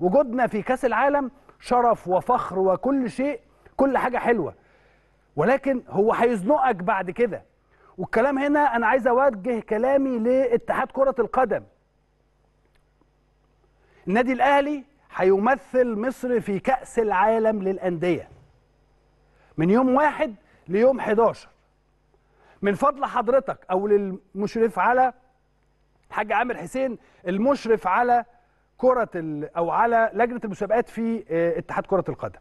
وجودنا في كاس العالم شرف وفخر وكل شيء كل حاجه حلوه ولكن هو هيزنقك بعد كده والكلام هنا انا عايز اوجه كلامي لاتحاد كره القدم النادي الاهلي هيمثل مصر في كاس العالم للانديه من يوم واحد ليوم 11 من فضل حضرتك او للمشرف على الحاج عامر حسين المشرف على كره او على لجنه المسابقات في آه، اتحاد كره القدم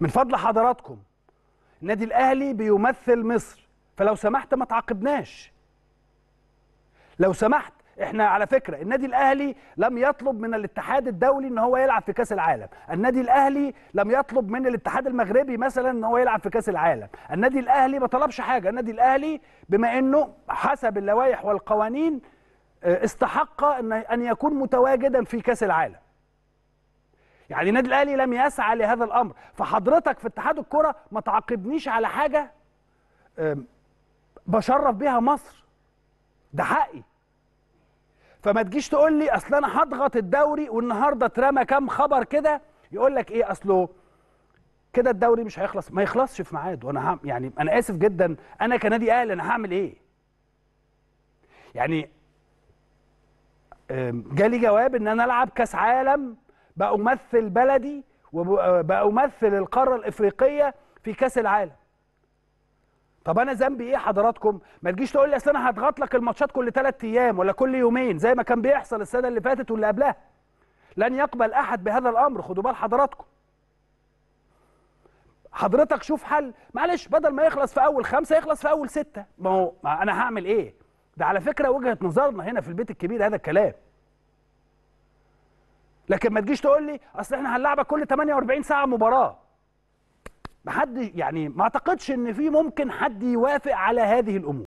من فضل حضراتكم النادي الاهلي بيمثل مصر فلو سمحت ما تعاقبناش لو سمحت احنا على فكره النادي الاهلي لم يطلب من الاتحاد الدولي ان هو يلعب في كاس العالم النادي الاهلي لم يطلب من الاتحاد المغربي مثلا ان هو يلعب في كاس العالم النادي الاهلي ما طلبش حاجه النادي الاهلي بما انه حسب اللوائح والقوانين آه، استحق ان ان يكون متواجدا في كاس العالم يعني النادي الاهلي لم يسعى لهذا الامر فحضرتك في اتحاد الكره ما تعاقبنيش على حاجه بشرف بيها مصر ده حقي فما تجيش تقول لي اصل انا هضغط الدوري والنهارده اترمى كام خبر كده يقول لك ايه اصله كده الدوري مش هيخلص ما يخلصش في ميعاده وانا يعني انا اسف جدا انا كنادي اهلي انا هعمل ايه يعني جالي جواب ان انا العب كاس عالم بامثل بلدي وبامثل آه، القاره الافريقيه في كاس العالم طب انا ذنبي ايه حضراتكم ما تجيش تقول لي اصل انا هضغط لك الماتشات كل ثلاث ايام ولا كل يومين زي ما كان بيحصل السنه اللي فاتت واللي قبلها لن يقبل احد بهذا الامر خدوا بال حضراتكم حضرتك شوف حل معلش بدل ما يخلص في اول خمسة يخلص في اول ستة ما هو انا هعمل ايه ده على فكره وجهه نظرنا هنا في البيت الكبير هذا الكلام لكن ما تجيش تقول لي اصل احنا هنلعبك كل 48 ساعه مباراه ما حد يعني ما اعتقدش ان في ممكن حد يوافق على هذه الامور